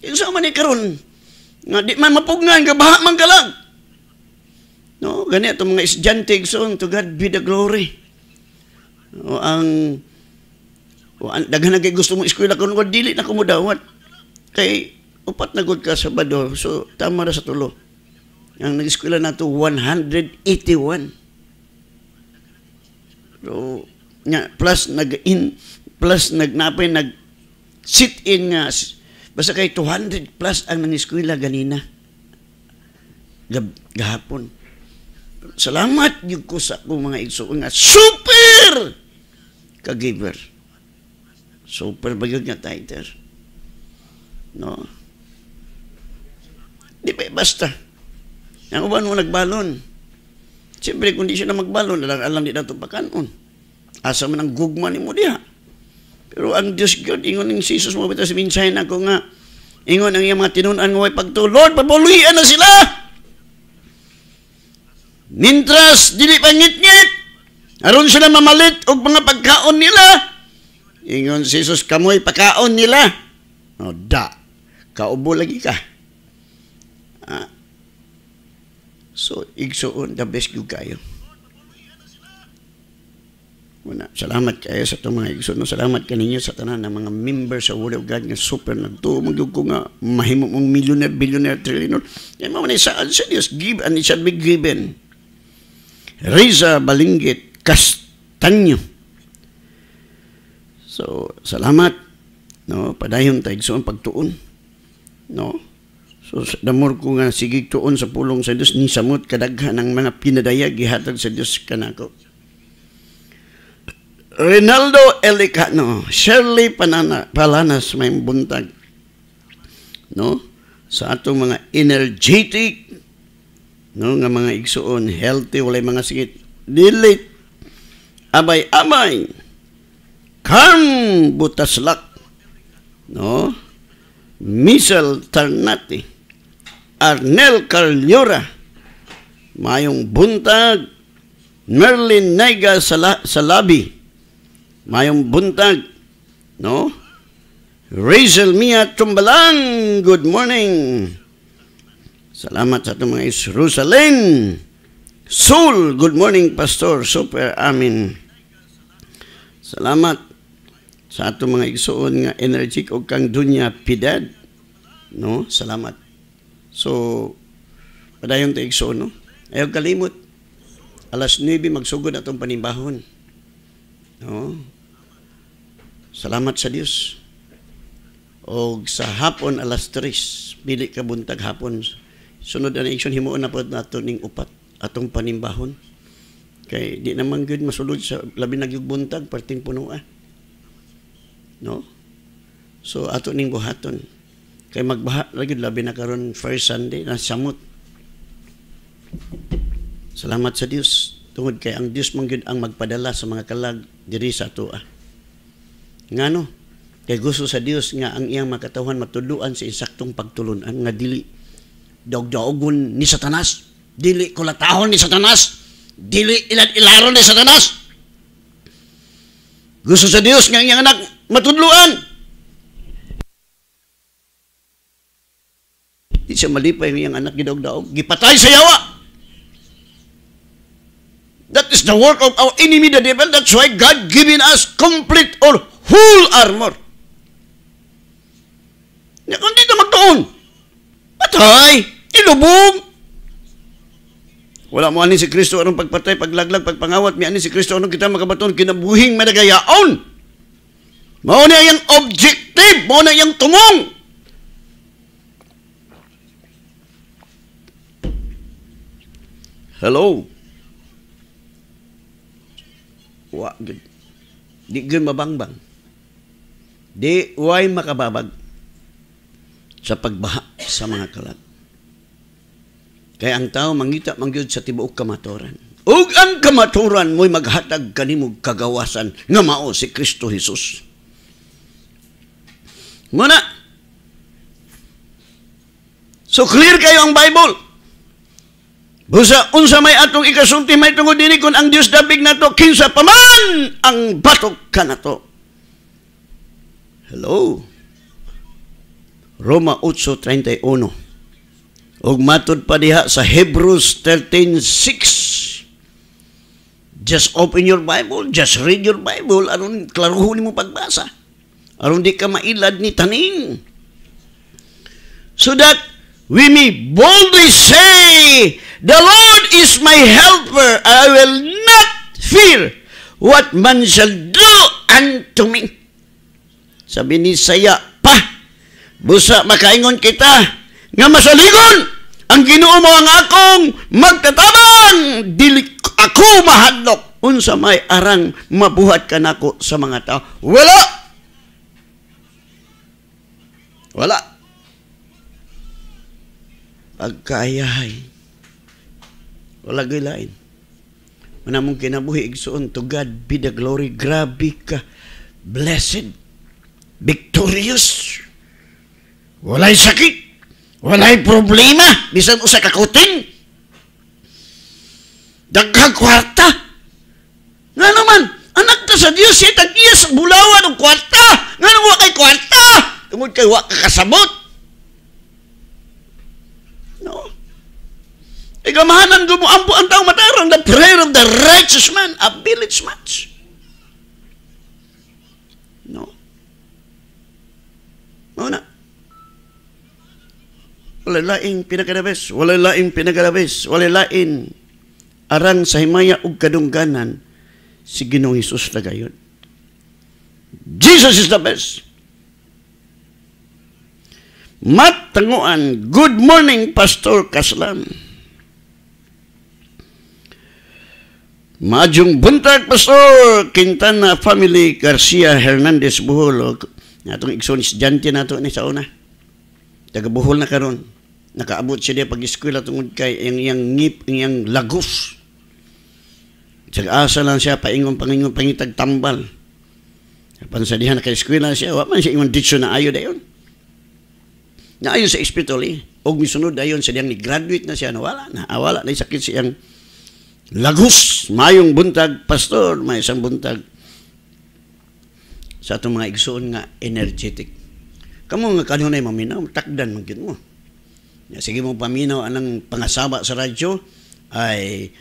Yung sa man karon nga di man mapugnan ka baha man ka lang. No, gani atong mga estudyante igsoon to God be the glory. O ang o, ang daghan na gusto mo eskwela kun ko dili na ko modawat. Kay upat na good ka Sabado, so tama na sa tulo. Ang nag-eskwela na to, 181. So, nga, plus nag-in, plus nagnapay, nag-sit-in nga. Basta kay 200 plus ang nag-eskwela ganina. Gab, gahapon. Salamat yung ko sa akong mga igso nga super ka Super ba yun nga tighter? No? Di ba, basta. Ang uban mo nagbalon. Siyempre, kung di siya na magbalon, alang alam di ito pakanon. Asa man ang gugma ni mo diha. Pero ang Diyos God, ingon ng Jesus mo, bitas minsahin ako nga, ingon ang iyang mga tinunan nga way pagto, Lord, pabulian na sila! Nintras, dili pangit-ngit! Aron sila mamalit og mga pagkaon nila. Ingon si Jesus, kamoy pagkaon nila. O da, kaubo lagi ka. Ah. So, igsuon, the best you kayo. Una, salamat kayo sa itong mga No? Salamat ka ninyo sa tanan ng mga members sa Word of God na super nagtuo. Magyug ko nga, mahimo mong millionaire, billionaire, trillionaire. Yan mo na saan sa Diyos. Give and it shall be given. Reza Balingit Castanyo. So, salamat. No, padayon tayo igsuon pagtuon. No? So sa damor ko nga sige tuon sa pulong sa Dios ni samot kadaghan ang mga pinadayag gihatag sa Dios kanako. Rinaldo Elicano, Shirley Panana, Palanas may buntag. No? Sa atong mga energetic no nga mga igsuon healthy walay mga sigit dili abay abay kam butaslak no Michel Tarnati Arnel Carliura, Mayong Buntag, Merlin Nega Sala- Salabi, Mayong Buntag, no? Razel Mia Tumbalang, good morning. Salamat sa itong mga Jerusalem. Soul, good morning, Pastor. Super, amin. Salamat sa ato mga igsuon nga energy o kang dunya pidad. No? Salamat. So, padayon tayo igsoon, no? Ayaw kalimot. Alas 9, magsugod atong panimbahon. No? Salamat sa Dios. O sa hapon, alas 3, bili ka buntag hapon. Sunod na action, himuon na po nato ning upat atong panimbahon. Kay di naman gud masulod sa labi nagyug buntag, parting puno punuan. Ah. No? So, ato ning buhaton Kay magbaha lagi labi na karon first Sunday na samot. Salamat sa Dios. Tungod kay ang Dios man gyud ang magpadala sa mga kalag diri sa atoa. nga Ngano? Kay gusto sa Dios nga ang iyang makatawhan matuluan sa insaktong pagtulunan nga dili dogdogon ni Satanas, dili kulatahon ni Satanas, dili ilad-ilaron ni Satanas. Gusto sa Dios nga iyang anak matudluan. Di siya malipay niyang anak gidawg-daog. Gipatay sa yawa. That is the work of our enemy, the devil. That's why God giving us complete or whole armor. Kung dito magtuon, patay, ilubog. Wala mo ani si Kristo anong pagpatay, paglaglag, pagpangawat, May ani si Kristo anong kita makabaton, kinabuhing madagayaon. Mao na yang objective, mao na yang tumong. Hello? Wa, good. Di gyud mabangbang. Di way makababag sa pagbaha sa mga kalat. Kaya ang tao mangita mangyud sa tibuok kamatoran. Ug ang kamatoran mo'y maghatag kanimo kagawasan nga mao si Kristo Hesus. Muna. So clear kayo ang Bible. Busa unsa may atong ikasunti may tungod diri kun ang Dios dabig nato kinsa paman man ang batok kanato. Hello. Roma 8:31. Ug matud pa diha sa Hebrews 13:6. Just open your Bible, just read your Bible aron klaruhon mo pagbasa. Aron di ka mailad ni taning. So that we may boldly say The Lord is my helper. I will not fear what man shall do unto me. Sabi ni Saya, pa, busa makaingon kita, nga masaligon, ang ginoo mo ang akong magtatabang, dili ako mahadlok, unsa may arang mabuhat ka nako sa mga tao. Wala! Wala. Pagkayahay wala gay lain. Manamong kinabuhi igsoon to God be the glory. Grabe ka. Blessed. Victorious. Walay sakit. Walay problema. Bisan usa ka kuting. Daghang kwarta. Nga naman, anak ta sa Dios, siya tag-iyas bulawan og kwarta. Nga naman, wa kay kwarta. Tungod kay wa ka kasabot. righteous man, a village No? Mauna. Walay laing pinagalabes, walay laing pinagalabes, walay laing aran sa himaya ug kadungganan si Ginoong Hesus gayon. Jesus is the best. Matanguan, good morning Pastor Kaslan. Majung buntag Pastor Quintana Family Garcia Hernandez Bohol. Natong igsoon estudyante nato ni sa una. Taga Bohol na karon. Nakaabot siya dia pag-eskwela tungod kay ang iyang ngip, ang iyang lagos. Sag-asa lang siya paingon pangingon pangitag tambal. Pansadihan na kay eskwela siya, wa man siya imong ditso na ayo dayon. Naayon sa espiritually, eh. og misunod dayon sa diyang ni graduate na siya nawala na, awala na sakit siyang Lagos, mayong buntag, pastor, may isang buntag. Sa itong mga igsoon nga, energetic. Kamo nga kanunay maminaw, takdan man mo. Sige mo paminaw anang pangasaba sa radyo ay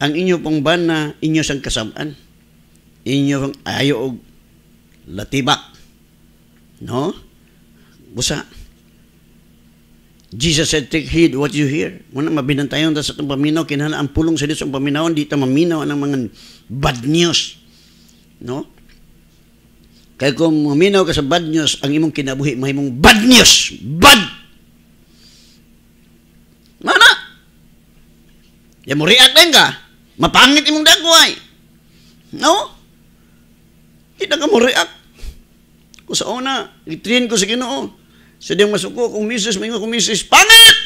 ang inyo pong bana, inyo sang kasamaan. Inyo pong ayo og latibak. No? Busa. Jesus said, take heed what you hear. Muna, mabinantayon ta sa itong paminaw. Kinhala ang pulong sa Diyos ang paminaw. Di ta maminaw ng mga bad news. No? Kaya kung maminaw ka sa bad news, ang imong kinabuhi, may imong bad news. Bad! Mana! Yan mo react lang ka. Mapangit imong dagway. No? Kita ka mo react. Kung sa una, itrain ko sa ginoo. Sa diyang masuko, kung misis, may kung misis, pangit!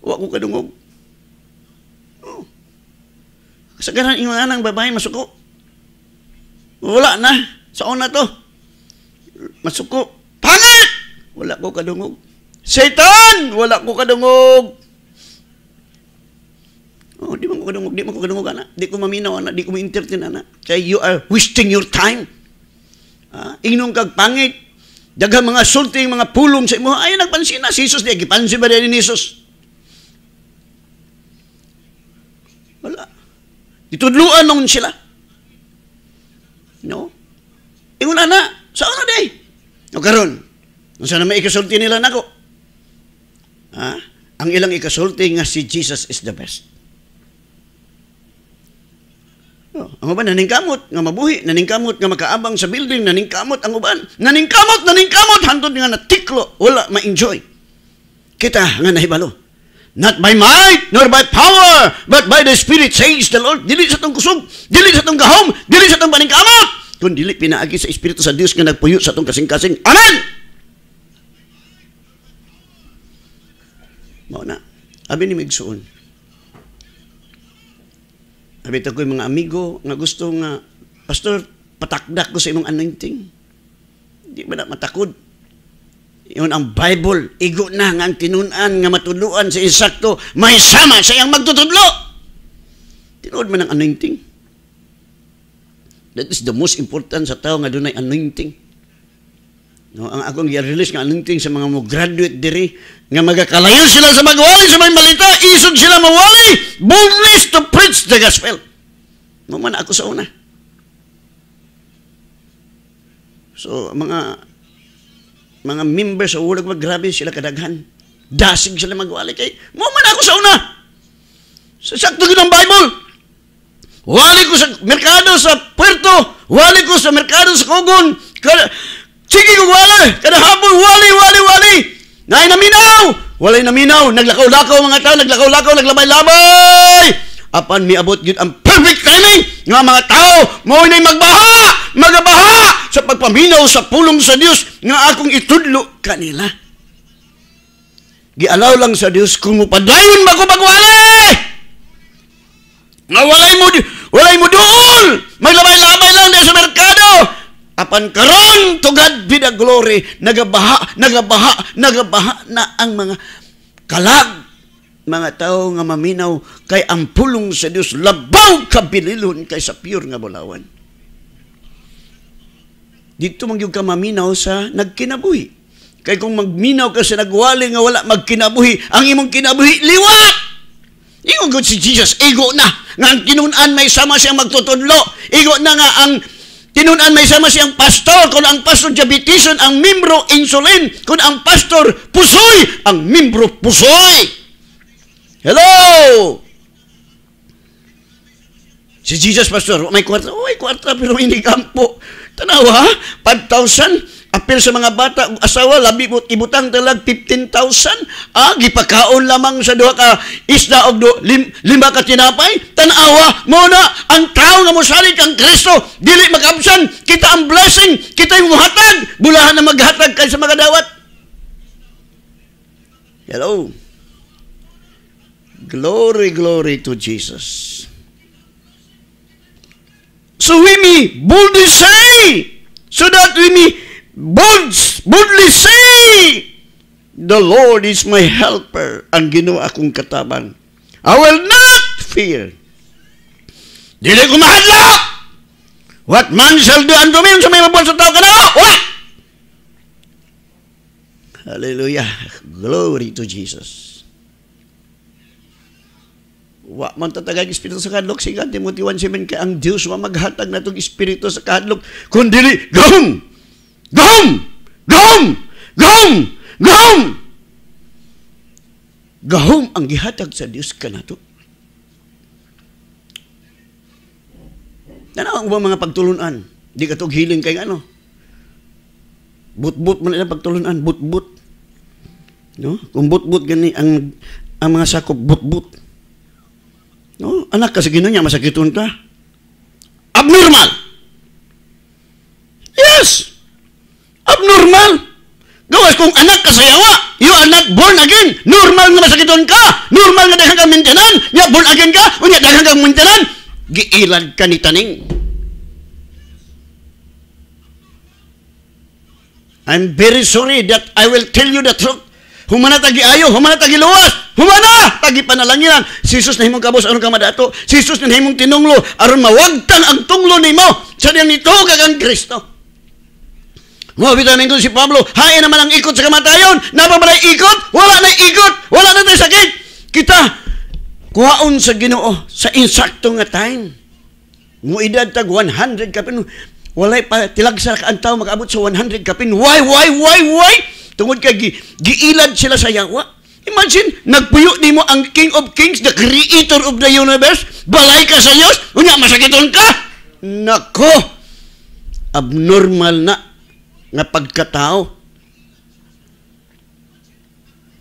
Huwag ko kadungog. Oh. Sa ganang yung anang babae, masuko. Wala na. Sa una to. Masuko. Pangit! Wala ko kadungog. Satan! Wala ko kadungog. Oh, di man ko kadungog, di man ko kadungog, anak. Di ko maminaw, anak. Di ko ma-entertain, anak. Kaya you are wasting your time. Ah, inong kag pangit, Daghang mga sulting, mga pulong sa imo. Ay, nagpansin na si Jesus. Di, gipansin ba din ni Jesus? Wala. Itudluan nung sila. No? Ingon ana, sa na day? O karon, unsa na may ikasulti nila nako? Ha? Ang ilang ikasulti nga si Jesus is the best. Oh, ang uban naningkamot nga mabuhi, naning kamot nga makaabang sa building, naning kamot ang uban. naning kamot naning kamot hantud nga natiklo, wala ma-enjoy. Kita nga nahibalo. Not by might nor by power, but by the Spirit says the Lord. Dili sa tong kusog, dili sa tong gahom, dili sa tong kamot kun dili pinaagi sa Espiritu sa Dios nga nagpuyo sa tong kasing-kasing. Amen. Mao na. Abi ni Migsuon Nabita ko yung mga amigo nga gusto nga, Pastor, patakdak ko sa imong anointing. Di ba na matakod? Yun ang Bible. Igo na nga ang tinunan nga matuluan sa insakto. May sama sa iyang magtutudlo. Tinood man ang anointing. That is the most important sa tao nga dunay anointing. No, ang akong i-release nga alinting sa mga mo graduate diri nga magakalayo sila sa magwali sa may balita, isod sila mawali. Boldness to preach the gospel. No man ako sa una. So mga mga members sa ulag maggrabe sila kadaghan. Dasig sila magwali kay mo man ako sa una. Sa sakto ng Bible. Wali ko sa merkado sa Puerto, wali ko sa merkado sa Kogon, Sige kong walay! Kada hapon, wali, wali, wali! Nay naminaw! Walay naminaw! Naglakaw-lakaw mga tao, naglakaw-lakaw, naglabay-labay! Apan miabot abot yun ang perfect timing ng mga tao, mao nay magbaha, magabaha sa pagpaminaw sa pulong sa Dios nga akong itudlo kanila. Gialaw lang sa Dios kung mupadayon ba ko pagwali! Nga walay mo, walay mo dool! Maglabay-labay lang sa merkado! Apan karon to God be the glory, nagabaha, nagabaha, nagabaha na ang mga kalag mga tao nga maminaw kay ang pulong sa Dios labaw kabililon kay sa pure nga bulawan. Dito magyud ka maminaw sa nagkinabuhi. Kay kung magminaw ka sa nagwali nga wala magkinabuhi, ang imong kinabuhi liwat. Ingon si Jesus, igo na nga ang kinun-an may sama siya magtutudlo. Igo na nga ang Tinunan may sama siyang pastor, kung ang pastor diabetison, ang membro insulin, kung ang pastor pusoy, ang membro pusoy. Hello! Si Jesus, pastor, may kwarta, oh, may kwarta, pero hindi kampo. Tanawa, 5,000, apil sa mga bata asawa labi mo ibutang talag 15,000 agi ah, pakaon lamang sa duha ka isda og do, lim, lima ka tinapay tanawa mo na ang tao nga mosalig kang Kristo dili magabsan kita ang blessing kita yung hatag bulahan na maghatag kay sa mga dawat hello glory glory to Jesus so we may boldly say so that we may Bold, boldly say, The Lord is my helper, ang ginawa akong katabang. I will not fear. Dili ko mahadlok! What man shall do unto me, sa may mabuhay sa tao ka na, what? Hallelujah. Glory to Jesus. Wa man tatagag espiritu sa kadlok, si Timothy 1.7, kaya ang Diyos wa maghatag na itong espiritu sa kahadlok. kundi gawin Go home! Go home! Go home! Go home! Go home ang gihatag sa Dios kanato. Tanaw ang mga pagtulunan? Di ka tog kay ano? Butbut man nila pagtulunan, butbut. No? Kung butbut gani ang ang mga sakop butbut. No? Anak ka sa ginunya masakiton ka. Abnormal. Yes. Abnormal. Gawas kung anak ka sayawa, you are not born again. Normal nga masakiton ka. Normal nga daghang kang mintinan. Nga born again ka, o nga daghang kang mintinan. Giilad ka ni taning. I'm very sorry that I will tell you the truth. Humana tagi ayo, humana tagi luwas, humana tagi panalanginan. Si Jesus na himong kabos anong kamadato? Si Jesus na himong tinunglo aron mawagtan ang tunglo nimo sa diyang ito, kagang Kristo. Mabitan ko si Pablo, hain naman ang ikot sa kamatayon. Napabalay ikot, wala na ikot, wala na tayo sakit. Kita, kuhaon sa ginoo sa insakto nga time. Muidad tag 100 kapin, wala pa tilagsa ka ang tao makaabot sa 100 kapin. Why, why, why, why? Tungod kay gi, giilad sila sa yawa. Imagine, nagpuyo ni mo ang King of Kings, the creator of the universe, balay ka sa Diyos, unya masakiton ka! Nako! Abnormal na nga pagkatao.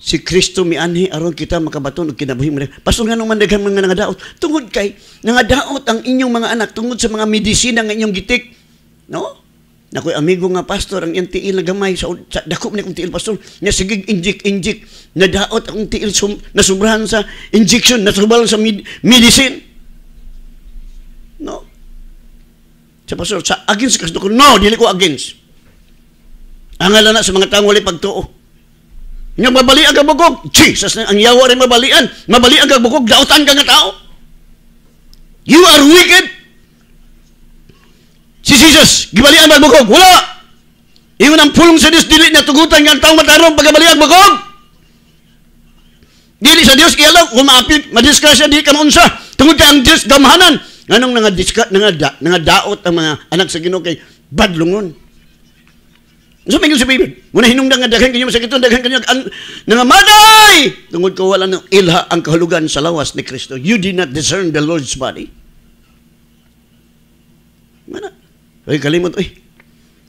Si Kristo mi mianhi aron kita makabaton og kinabuhi man. Pastor nganong man daghan mga nangadaot, tungod kay nangadaot ang inyong mga anak tungod sa mga medisina nga inyong gitik. No? Nakoy amigo nga pastor ang iyang tiil gamay sa, sa dako ni kong tiil pastor nya sige injik injik nadaot ang tiil sum, nasubrahan sa injection nasubal sa med- medicine. No? Sa pastor sa against kasi ko no dili ko against. Ang ala na sa mga taong wali pagtuo. Nga mabali ang kabugog. Jesus ang yawa rin mabalian. Mabali ang kabugog. Dautan ka nga tao. You are wicked. Si Jesus, gibali ang kabugog. Wala. Iyon ang pulong sa Dios dili na tugutan nga ang taong matarong pagabali ang kabugog. Dili sa Dios kaya lang umaapil, madiskrasya di ka maunsa. Tungod ang Dios gamhanan. Nganong nga nga daot ang mga anak sa Ginoo kay badlungon. So may sabihin, muna hinungdan nga daghan kanyo sakit, daghan kanyo ang maday. Tungod ko wala ng ilha ang kahulugan sa lawas ni Kristo. You did not discern the Lord's body. Mana? Ay kalimot oy.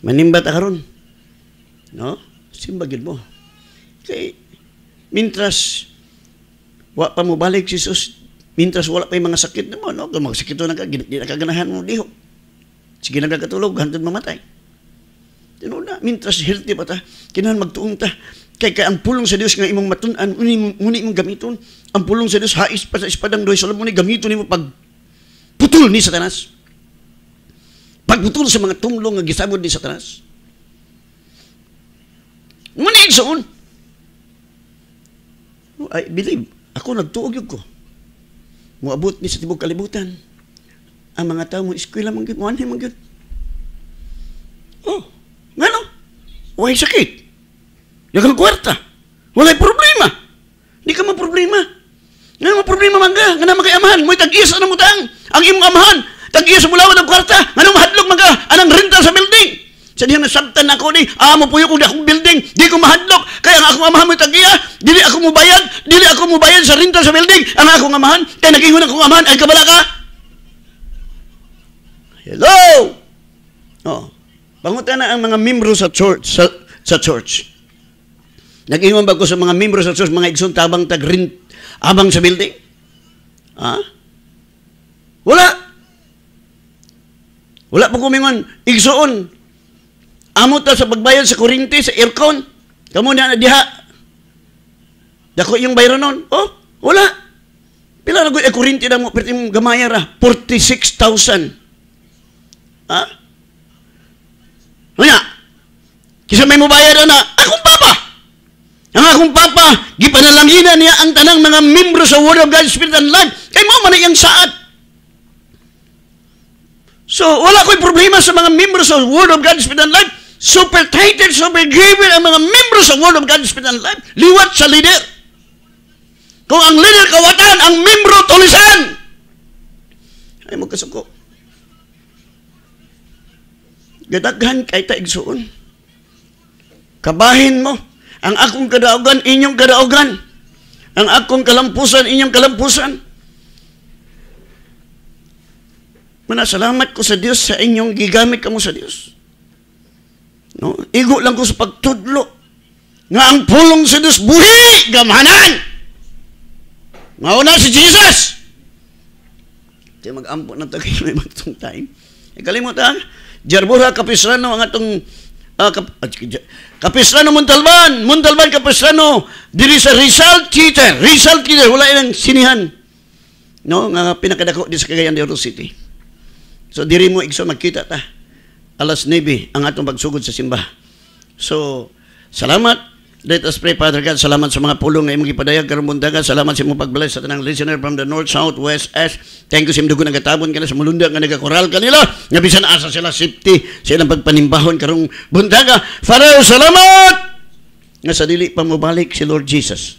Manimba ta karon. No? Simba gid mo. Kay mintras wa pa mo balik si Jesus, mintras wala pa yung mga sakit nimo, no? Kung magsakit na ka, ginaganahan mo diho. Sige katulog, hantod mamatay. Tinuna, mintras healthy pa ta, kinahan magtuong ta. Kay kay ang pulong sa Dios nga imong matun-an uni uni imong gamiton. Ang pulong sa Dios hais pa sa ispadang doy sa ni gamiton imo pag putol ni Satanas. Pagputol sa mga tumlong nga gisabod ni Satanas. Muna igsoon. I oh, believe, ako nagtuog yun ko. Muabot ni sa tibog kalibutan. Ang mga tao mo, eskwela man yun, manhin man yun. Oh, Ganon. Walay sakit. Dagang kwarta. Walay problema. Di ka problema. Nga mo problema man ka. Nga naman kay amahan. Mo'y tag-iya sa namutang. Ang imong amahan. Tag-iya sa bulawad ang kwarta. Nga mahadlok mahadlog Anang renta sa building. Sa diyan na na ako ni. Amo po yung akong building. Di ko mahadlok. Kaya ang akong amahan mo'y tag-iya. Dili ako mo bayad. Dili ako mo bayad sa renta sa building. Ang akong amahan. Kaya nagingon akong amahan. Ay kabala ka. Hello! Oh. Panguta na ang mga membro sa church. Sa, sa church. Nag-ingon ba ko sa mga membro sa church, mga igsoon tabang tag rent, abang sa building? Ha? Wala. Wala po kumingon. Igsoon. Amo ta sa pagbayad sa kurinti, sa aircon. Kamo na diha. Dako yung bayro nun. Oh, wala. Pila na ko, eh, kurinti na mo, pwede mong gamayara. 46,000. Ha? Nga, kisa may mubayad na, ano? akong papa. Ang akong papa, gipanalanginan niya ang tanang mga membro sa Word of God, Spirit and Life. Kay mo man iyang saat. So, wala ko'y problema sa mga membro sa Word of God, Spirit and Life. Super tighted, super given ang mga membro sa Word of God, Spirit and Life. Liwat sa leader. Kung ang leader kawatan, ang membro tulisan. Ay, mo kasuko gadaghan kay taigsuon. Kabahin mo ang akong kadaogan, inyong kadaogan. Ang akong kalampusan, inyong kalampusan. Manasalamat ko sa Dios sa inyong gigamit kamo sa Dios. No? Igo lang ko sa pagtudlo nga ang pulong sa Dios buhi gamhanan. Mauna si Jesus. Kaya mag-ampo na tayo may magtong time. Ikalimutan, Jarbura Kapistrano ang atong uh, kap, uh, ah, Kapistrano Montalban, Montalban diri sa Rizal Theater, Rizal Theater wala nang sinihan. No, nga pinakadako di sa Cagayan de Oro City. So diri mo igso makita ta. Alas 9 ang atong pagsugod sa simba. So salamat Let us pray, Father God. Salamat sa mga pulong ngayong ipadayag. Karumundagad. Salamat sa mga pagbless sa tanang listener from the north, south, west, east. Thank you sa imdugo na gatabon ka na sa mulunda nga nagakoral kanila. nila. Nabisan asa sila safety sa ilang pagpanimbahon karong bundaga. Father, salamat! Nga sa dili pa mabalik si Lord Jesus.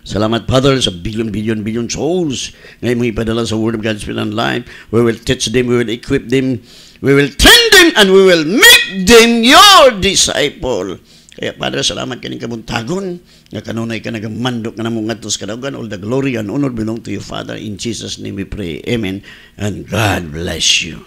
Salamat, Father, sa billion, billion, billion souls ngayong mga ipadala sa Word of God's Spirit and Life. We will teach them, we will equip them, we will train them, and we will make them your disciple. Kaya, Padre, salamat kaning kabuntagon, nga kanunay ka nagamandok nga namong atos kadagan, all the glory and honor belong to you, Father. In Jesus' name we pray. Amen. And God bless you.